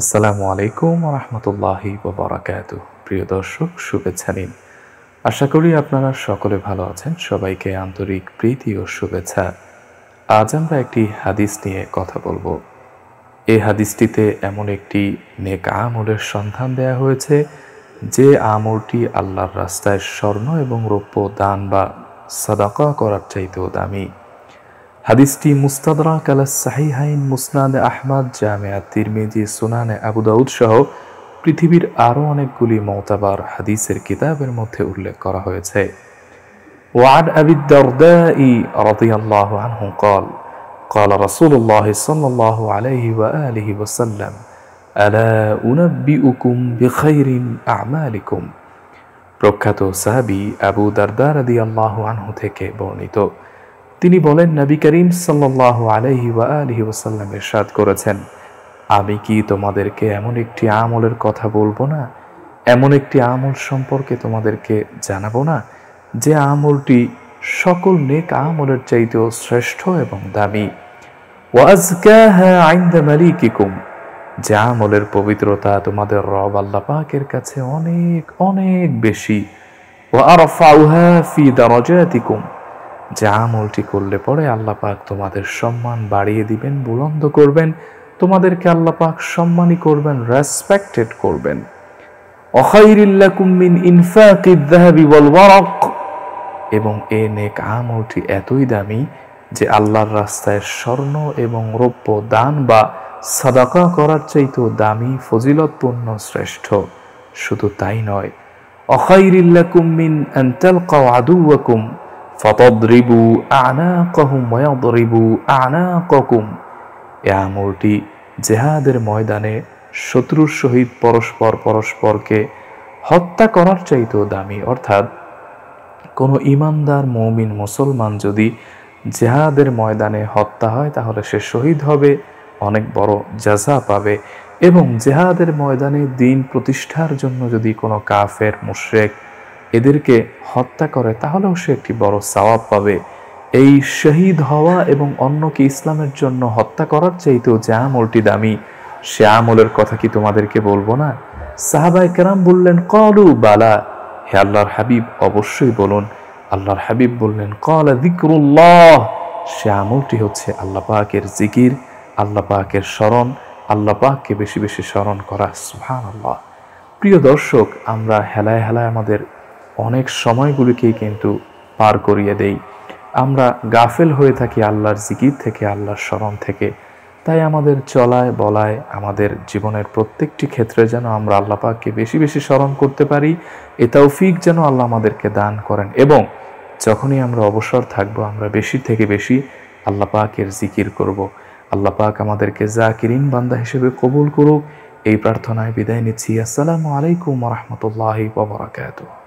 আসসালামু আলাইকুম রহমতুল্লাহি বারাকাতু প্রিয় দর্শক শুভেচ্ছা নিন আশা করি আপনারা সকলে ভালো আছেন সবাইকে আন্তরিক প্রীতি ও শুভেচ্ছা আজ আমরা একটি হাদিস নিয়ে কথা বলবো এই হাদিসটিতে এমন একটি নেক আমলের সন্ধান দেয়া হয়েছে যে আমলটি আল্লাহর রাস্তায় স্বর্ণ এবং রৌপ্য দান বা সাদাকা করার চাইতেও দামি হাদিসটি মুস্তাদরা কালা সাহিহাইন মুসনাদে আহমাদ জামিয়া তিরমিজি সুনানে আবুদাউদ সহ পৃথিবীর আরও অনেকগুলি মৌতাবার হাদিসের কিতাবের মধ্যে উল্লেখ করা হয়েছে وعن أبي الدرداء رضي الله عنه قال قال رسول الله صلى الله عليه وآله وسلم ألا أنبئكم بخير أعمالكم প্রখ্যাত সাহাবি আবু দারদা رضي الله عنه থেকে বর্ণিত তিনি বলেন নবী করিম সাল্লাহ আলহি ওয়া আলহি ওসাল্লাম এরশাদ করেছেন আমি কি তোমাদেরকে এমন একটি আমলের কথা বলবো না এমন একটি আমল সম্পর্কে তোমাদেরকে জানাবো না যে আমলটি সকল নেক আমলের চাইতেও শ্রেষ্ঠ এবং দামি যে আমলের পবিত্রতা তোমাদের রব আল্লাপাকের কাছে অনেক অনেক বেশি ওয়া আরফাউহা ফি দারাজাতিকুম যা আমলটি করলে পরে আল্লাহ পাক তোমাদের সম্মান বাড়িয়ে দিবেন বুলন্দ করবেন তোমাদেরকে আল্লাহ পাক সম্মানই করবেন রেসপেক্টেড করবেন এবং এ নেক আমলটি এতই দামি যে আল্লাহর রাস্তায় স্বর্ণ এবং রৌপ্য দান বা সাদাকা করার চাইতেও দামি ফজিলতপূর্ণ শ্রেষ্ঠ শুধু তাই নয় অখাইরিল্লাকুম মিন আন্তালকা আদুয়াকুম ফতদ্রিবু আনাকহুম আনা ককুম এ আঙুলটি জেহাদের ময়দানে শত্রুর সহিত পরস্পর পরস্পরকে হত্যা করার চাইতেও দামি অর্থাৎ কোনো ইমানদার মৌমিন মুসলমান যদি জেহাদের ময়দানে হত্যা হয় তাহলে সে শহীদ হবে অনেক বড় জাজা পাবে এবং জেহাদের ময়দানে দিন প্রতিষ্ঠার জন্য যদি কোনো কাফের মুশ্রেক এদেরকে হত্যা করে তাহলেও সে একটি বড় সওয়াব পাবে এই শহীদ হওয়া এবং অন্যকে ইসলামের জন্য হত্যা করার চাইতেও যে আমলটি দামি সে আমলের কথা কি তোমাদেরকে বলবো না সাহাবায় কেরাম বললেন কলু বালা হে আল্লাহর হাবিব অবশ্যই বলুন আল্লাহর হাবিব বললেন কলা দিকরুল্লাহ সে আমলটি হচ্ছে আল্লাহ পাকের জিকির আল্লাহ পাকের স্মরণ আল্লাহ পাককে বেশি বেশি স্মরণ করা সুহান আল্লাহ প্রিয় দর্শক আমরা হেলায় হেলায় আমাদের অনেক সময়গুলিকেই কিন্তু পার করিয়ে দেই আমরা গাফেল হয়ে থাকি আল্লাহর জিকির থেকে আল্লাহর স্মরণ থেকে তাই আমাদের চলায় বলায় আমাদের জীবনের প্রত্যেকটি ক্ষেত্রে যেন আমরা আল্লাহ পাককে বেশি বেশি স্মরণ করতে পারি এ তৌফিক যেন আল্লাহ আমাদেরকে দান করেন এবং যখনই আমরা অবসর থাকব আমরা বেশি থেকে বেশি আল্লাহ পাকের জিকির করব আল্লাহ পাক আমাদেরকে জাকিরিন বান্দা হিসেবে কবুল করুক এই প্রার্থনায় বিদায় নিচ্ছি আসসালামু আলাইকুম রহমতুল্লাহ ববরাকাতুহ